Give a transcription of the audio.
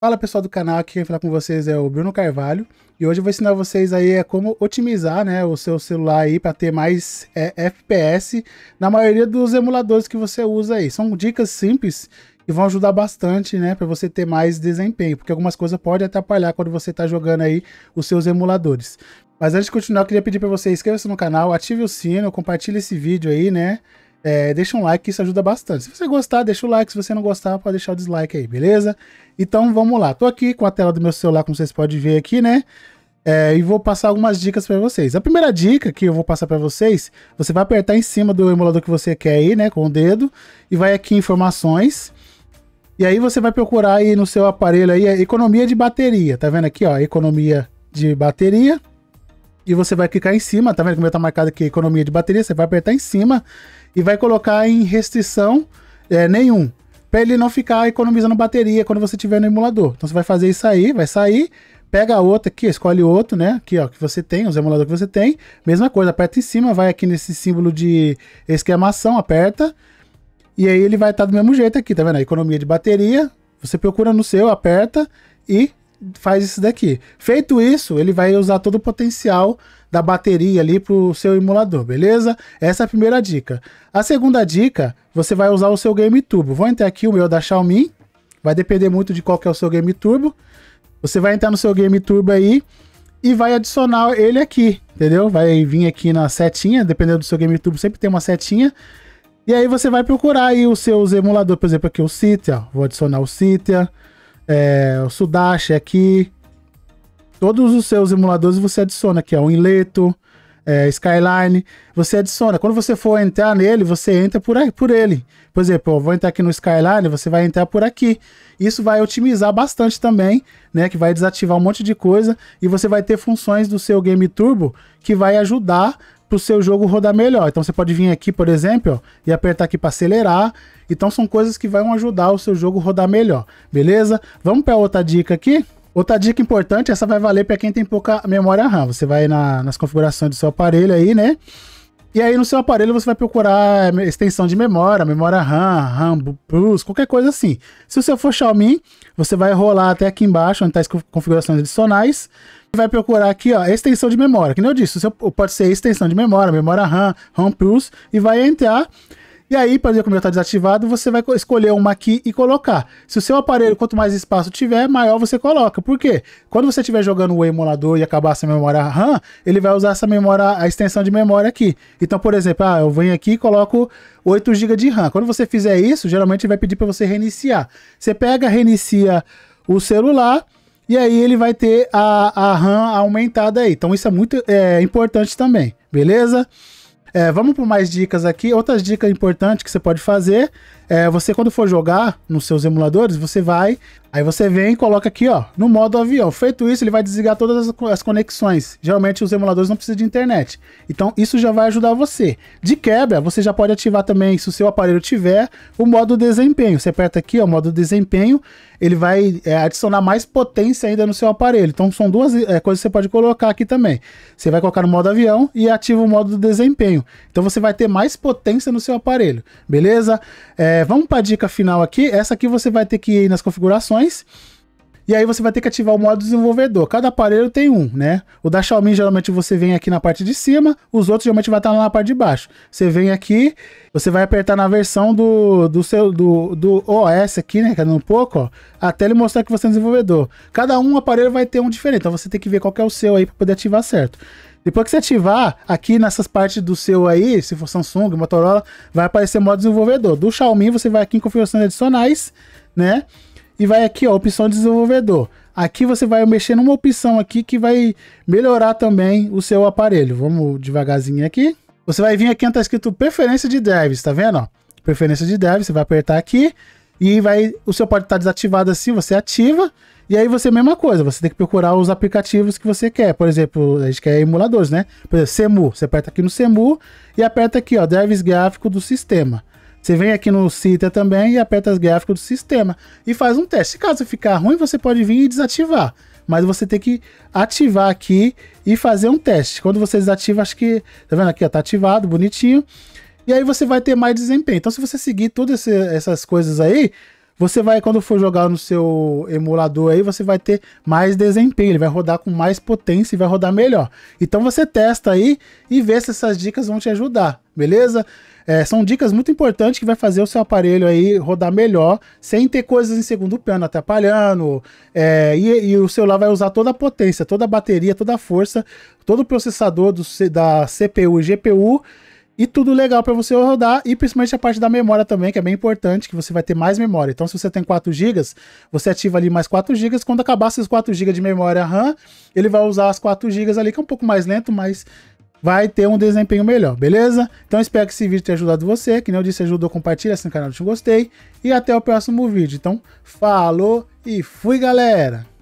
Fala pessoal do canal, aqui quem fala com vocês é o Bruno Carvalho e hoje eu vou ensinar vocês aí é, como otimizar né, o seu celular aí para ter mais é, FPS na maioria dos emuladores que você usa aí. São dicas simples que vão ajudar bastante né, para você ter mais desempenho, porque algumas coisas podem atrapalhar quando você está jogando aí os seus emuladores. Mas antes de continuar, eu queria pedir para você inscreva-se no canal, ative o sino, compartilhe esse vídeo aí, né? é, deixa um like, que isso ajuda bastante. Se você gostar, deixa o like. Se você não gostar, pode deixar o dislike aí, beleza? Então vamos lá. Tô aqui com a tela do meu celular, como vocês podem ver aqui, né? É, e vou passar algumas dicas para vocês. A primeira dica que eu vou passar para vocês, você vai apertar em cima do emulador que você quer aí, né, com o dedo, e vai aqui em informações. E aí você vai procurar aí no seu aparelho aí é economia de bateria, tá vendo aqui, ó, economia de bateria e você vai clicar em cima, tá vendo como tá marcado aqui economia de bateria, você vai apertar em cima e vai colocar em restrição é, nenhum, para ele não ficar economizando bateria quando você tiver no emulador. Então você vai fazer isso aí, vai sair, pega outro aqui, escolhe outro, né? Aqui, ó, que você tem, os emuladores que você tem. Mesma coisa, aperta em cima, vai aqui nesse símbolo de esquemação, aperta. E aí ele vai estar tá do mesmo jeito aqui, tá vendo? A economia de bateria. Você procura no seu, aperta e faz isso daqui. Feito isso, ele vai usar todo o potencial da bateria ali para o seu emulador, beleza? Essa é a primeira dica. A segunda dica, você vai usar o seu Game Turbo. Vou entrar aqui o meu é da Xiaomi, vai depender muito de qual que é o seu Game Turbo. Você vai entrar no seu Game Turbo aí e vai adicionar ele aqui, entendeu? Vai vir aqui na setinha, dependendo do seu Game Turbo, sempre tem uma setinha. E aí você vai procurar aí os seus emuladores, por exemplo, aqui o Citia, vou adicionar o Citia é, o Sudashi é aqui. Todos os seus emuladores você adiciona aqui, ó, o Inleto, é, Skyline, você adiciona. Quando você for entrar nele, você entra por, aí, por ele. Por exemplo, eu vou entrar aqui no Skyline, você vai entrar por aqui. Isso vai otimizar bastante também, né? Que vai desativar um monte de coisa e você vai ter funções do seu Game Turbo que vai ajudar para o seu jogo rodar melhor. Então você pode vir aqui, por exemplo, ó, e apertar aqui para acelerar. Então são coisas que vão ajudar o seu jogo rodar melhor, beleza? Vamos para outra dica aqui. Outra dica importante, essa vai valer para quem tem pouca memória RAM. Você vai na, nas configurações do seu aparelho aí, né? E aí no seu aparelho você vai procurar extensão de memória, memória RAM, RAM Plus, qualquer coisa assim. Se o seu for Xiaomi, você vai rolar até aqui embaixo, onde está as configurações adicionais, e vai procurar aqui, ó, extensão de memória. Que nem eu disse, o seu, pode ser extensão de memória, memória RAM, RAM Plus, e vai entrar e aí, para ver como ele está desativado, você vai escolher uma aqui e colocar. Se o seu aparelho, quanto mais espaço tiver, maior você coloca. Por quê? Quando você estiver jogando o emulador e acabar essa memória RAM, ele vai usar essa memória, a extensão de memória aqui. Então, por exemplo, ah, eu venho aqui e coloco 8 GB de RAM. Quando você fizer isso, geralmente vai pedir para você reiniciar. Você pega, reinicia o celular e aí ele vai ter a, a RAM aumentada aí. Então isso é muito é, importante também, beleza? É, vamos por mais dicas aqui. Outras dicas importantes que você pode fazer é, você, quando for jogar nos seus emuladores, você vai. Aí você vem e coloca aqui, ó, no modo avião. Feito isso, ele vai desligar todas as conexões. Geralmente os emuladores não precisam de internet. Então isso já vai ajudar você. De quebra, você já pode ativar também, se o seu aparelho tiver, o modo desempenho. Você aperta aqui, ó, modo desempenho, ele vai é, adicionar mais potência ainda no seu aparelho. Então são duas é, coisas que você pode colocar aqui também. Você vai colocar no modo avião e ativa o modo desempenho. Então você vai ter mais potência no seu aparelho, beleza? É, é, vamos para a dica final aqui. Essa aqui você vai ter que ir nas configurações e aí você vai ter que ativar o modo desenvolvedor. Cada aparelho tem um, né? O da Xiaomi geralmente você vem aqui na parte de cima, os outros geralmente vai estar na parte de baixo. Você vem aqui, você vai apertar na versão do, do seu do, do OS aqui, né? Um é pouco, ó, até ele mostrar que você é desenvolvedor. Cada um aparelho vai ter um diferente, então você tem que ver qual que é o seu aí para poder ativar certo. Depois que você ativar, aqui nessas partes do seu aí, se for Samsung, Motorola, vai aparecer modo desenvolvedor. Do Xiaomi, você vai aqui em configurações adicionais, né? e vai aqui, ó, opção de desenvolvedor. Aqui você vai mexer numa opção aqui que vai melhorar também o seu aparelho. Vamos devagarzinho aqui. Você vai vir aqui onde está escrito preferência de devs, tá vendo? Ó? Preferência de devs, você vai apertar aqui e vai o seu pode estar tá desativado assim, você ativa. E aí você mesma coisa, você tem que procurar os aplicativos que você quer. Por exemplo, a gente quer emuladores, né? Por exemplo, CEMU, você aperta aqui no CEMU e aperta aqui, ó, devs gráfico do sistema. Você vem aqui no Cita também e aperta as gráficas do sistema e faz um teste. Se caso ficar ruim, você pode vir e desativar. Mas você tem que ativar aqui e fazer um teste. Quando você desativa, acho que. Tá vendo aqui? Ó, tá ativado, bonitinho. E aí você vai ter mais desempenho. Então, se você seguir todas essas coisas aí, você vai, quando for jogar no seu emulador aí, você vai ter mais desempenho, ele vai rodar com mais potência e vai rodar melhor. Então você testa aí e vê se essas dicas vão te ajudar, beleza? É, são dicas muito importantes que vai fazer o seu aparelho aí rodar melhor, sem ter coisas em segundo plano atrapalhando. É, e, e, o celular vai usar toda a potência, toda a bateria, toda a força, todo o processador do, da CPU e GPU e tudo legal para você rodar e principalmente a parte da memória também, que é bem importante, que você vai ter mais memória. Então, se você tem 4 GB, você ativa ali mais 4 GB, quando acabar esses 4 GB de memória RAM, ele vai usar as 4 GB ali, que é um pouco mais lento, mas vai ter um desempenho melhor, beleza? Então espero que esse vídeo tenha ajudado você, que não disse ajudou, compartilha, assina o canal, deixa um gostei e até o próximo vídeo. Então, falou e fui galera!